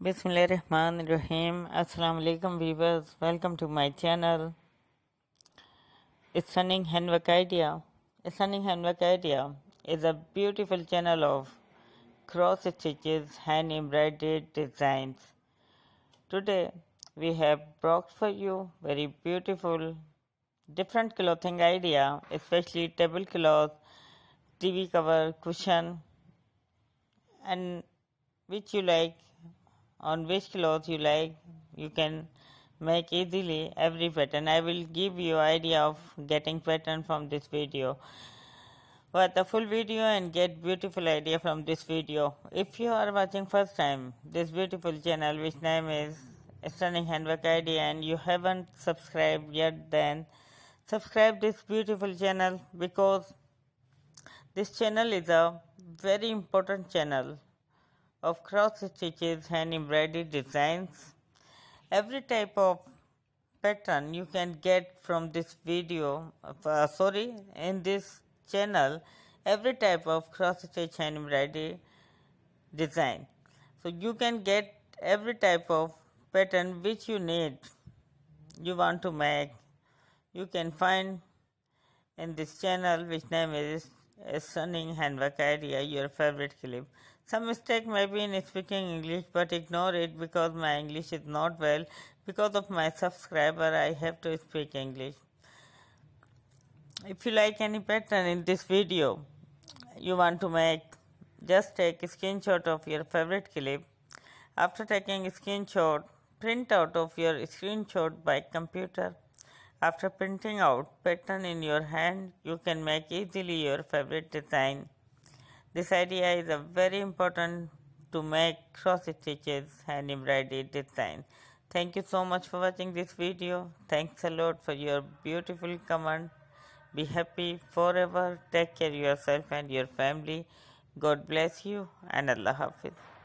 Bismillahirrahmanirrahim. Assalamu alaikum viewers. Welcome to my channel. It's Stunning Handwork Idea. Stunning Handwork Idea is a beautiful channel of cross stitches, hand embroidered designs. Today we have brought for you very beautiful different clothing idea, especially tablecloth, TV cover, cushion and which you like on which cloth you like you can make easily every pattern i will give you idea of getting pattern from this video watch the full video and get beautiful idea from this video if you are watching first time this beautiful channel which name is stunning handwork idea and you haven't subscribed yet then subscribe this beautiful channel because this channel is a very important channel of cross stitches and embroidered designs. Every type of pattern you can get from this video, uh, sorry, in this channel, every type of cross stitch and embroidery design. So you can get every type of pattern which you need, you want to make. You can find in this channel which name is a stunning idea. your favorite clip. Some mistake may be in speaking English, but ignore it because my English is not well. Because of my subscriber, I have to speak English. If you like any pattern in this video you want to make, just take a screenshot of your favorite clip. After taking a screenshot, print out of your screenshot by computer. After printing out pattern in your hand, you can make easily your favorite design. This idea is a very important to make cross stitches hand embroidered design. Thank you so much for watching this video. Thanks a lot for your beautiful comment. Be happy forever. Take care yourself and your family. God bless you and Allah Hafiz.